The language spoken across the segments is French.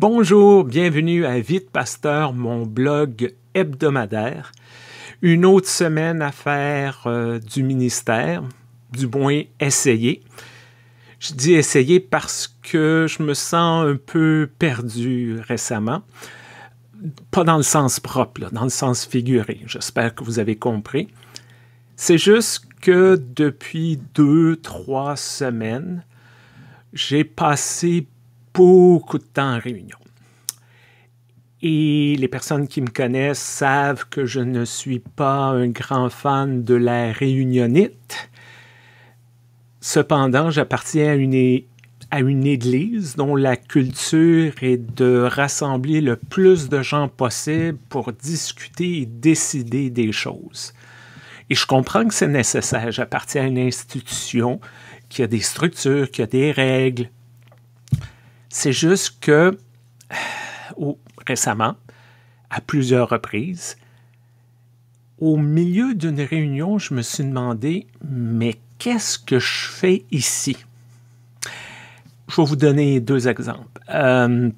Bonjour, bienvenue à Vite Pasteur, mon blog hebdomadaire. Une autre semaine à faire euh, du ministère, du moins essayer. Je dis essayer parce que je me sens un peu perdu récemment. Pas dans le sens propre, dans le sens figuré. J'espère que vous avez compris. C'est juste que depuis deux, trois semaines, j'ai passé beaucoup de temps en réunion. Et les personnes qui me connaissent savent que je ne suis pas un grand fan de la réunionnite. Cependant, j'appartiens à une, à une église dont la culture est de rassembler le plus de gens possible pour discuter et décider des choses. Et je comprends que c'est nécessaire. J'appartiens à une institution qui a des structures, qui a des règles, c'est juste que récemment, à plusieurs reprises, au milieu d'une réunion, je me suis demandé, mais qu'est-ce que je fais ici? Je vais vous donner deux exemples. Euh,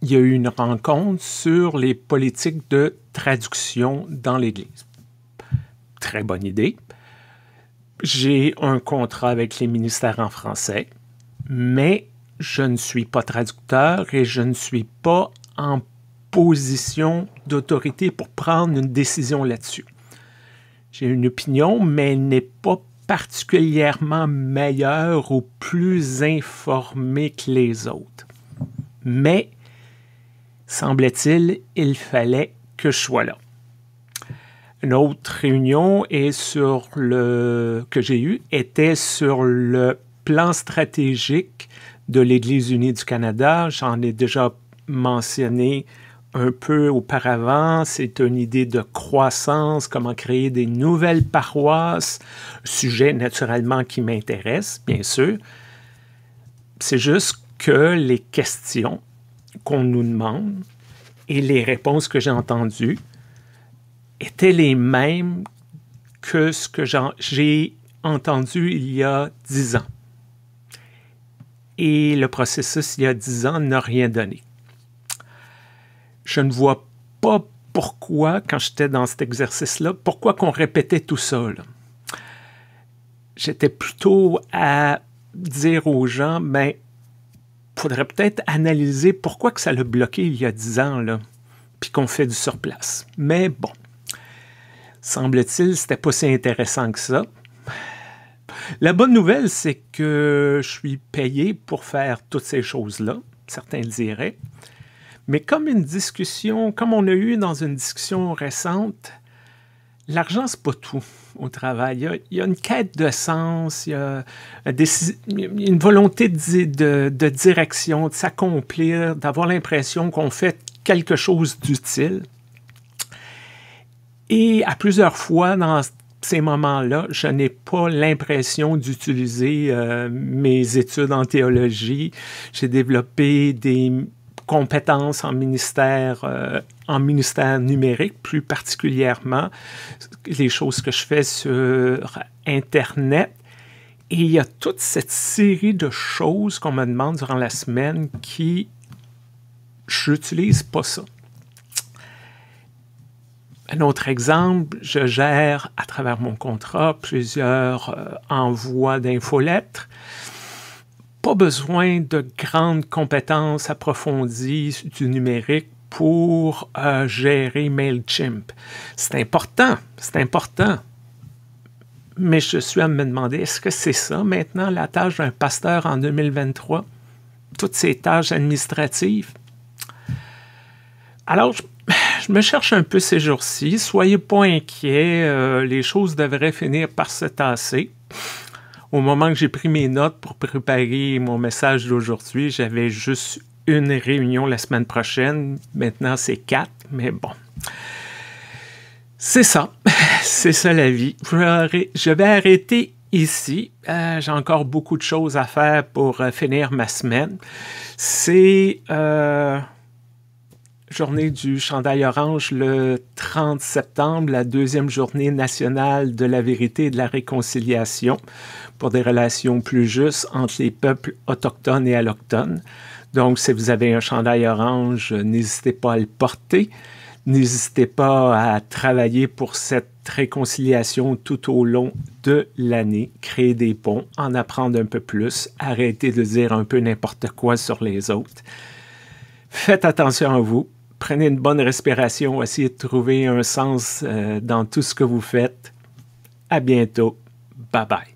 il y a eu une rencontre sur les politiques de traduction dans l'Église. Très bonne idée. J'ai un contrat avec les ministères en français, mais je ne suis pas traducteur et je ne suis pas en position d'autorité pour prendre une décision là-dessus. J'ai une opinion, mais elle n'est pas particulièrement meilleure ou plus informée que les autres. Mais, semblait-il, il fallait que je sois là. Une autre réunion sur le, que j'ai eue était sur le plan stratégique de l'Église unie du Canada. J'en ai déjà mentionné un peu auparavant, c'est une idée de croissance, comment créer des nouvelles paroisses, sujet naturellement qui m'intéresse, bien sûr. C'est juste que les questions qu'on nous demande et les réponses que j'ai entendues étaient les mêmes que ce que j'ai entendu il y a dix ans et le processus, il y a 10 ans, n'a rien donné. Je ne vois pas pourquoi, quand j'étais dans cet exercice-là, pourquoi qu'on répétait tout ça. J'étais plutôt à dire aux gens, ben, faudrait peut-être analyser pourquoi que ça l'a bloqué il y a 10 ans, là, puis qu'on fait du surplace. Mais bon, semble-t-il, c'était pas si intéressant que ça. La bonne nouvelle, c'est que je suis payé pour faire toutes ces choses-là, certains le diraient. Mais comme une discussion, comme on a eu dans une discussion récente, l'argent, c'est pas tout au travail. Il y, a, une quête de sens, il y a une volonté de, de direction, de s'accomplir, d'avoir l'impression qu'on fait quelque chose d'utile. Et à plusieurs fois dans ces moments-là, je n'ai pas l'impression d'utiliser euh, mes études en théologie. J'ai développé des compétences en ministère, euh, en ministère numérique, plus particulièrement les choses que je fais sur Internet. Et il y a toute cette série de choses qu'on me demande durant la semaine qui, j'utilise pas ça. Un autre exemple, je gère à travers mon contrat plusieurs euh, envois d'infolettres. Pas besoin de grandes compétences approfondies du numérique pour euh, gérer MailChimp. C'est important, c'est important. Mais je suis à me demander, est-ce que c'est ça maintenant la tâche d'un pasteur en 2023? Toutes ces tâches administratives? Alors, je je me cherche un peu ces jours-ci. Soyez pas inquiets, euh, les choses devraient finir par se tasser. Au moment que j'ai pris mes notes pour préparer mon message d'aujourd'hui, j'avais juste une réunion la semaine prochaine. Maintenant, c'est quatre, mais bon. C'est ça. c'est ça la vie. Je vais arrêter ici. Euh, j'ai encore beaucoup de choses à faire pour euh, finir ma semaine. C'est journée du chandail orange le 30 septembre, la deuxième journée nationale de la vérité et de la réconciliation pour des relations plus justes entre les peuples autochtones et allochtones. Donc, si vous avez un chandail orange, n'hésitez pas à le porter. N'hésitez pas à travailler pour cette réconciliation tout au long de l'année, créer des ponts, en apprendre un peu plus, arrêter de dire un peu n'importe quoi sur les autres. Faites attention à vous, prenez une bonne respiration, essayez de trouver un sens euh, dans tout ce que vous faites. À bientôt. Bye bye.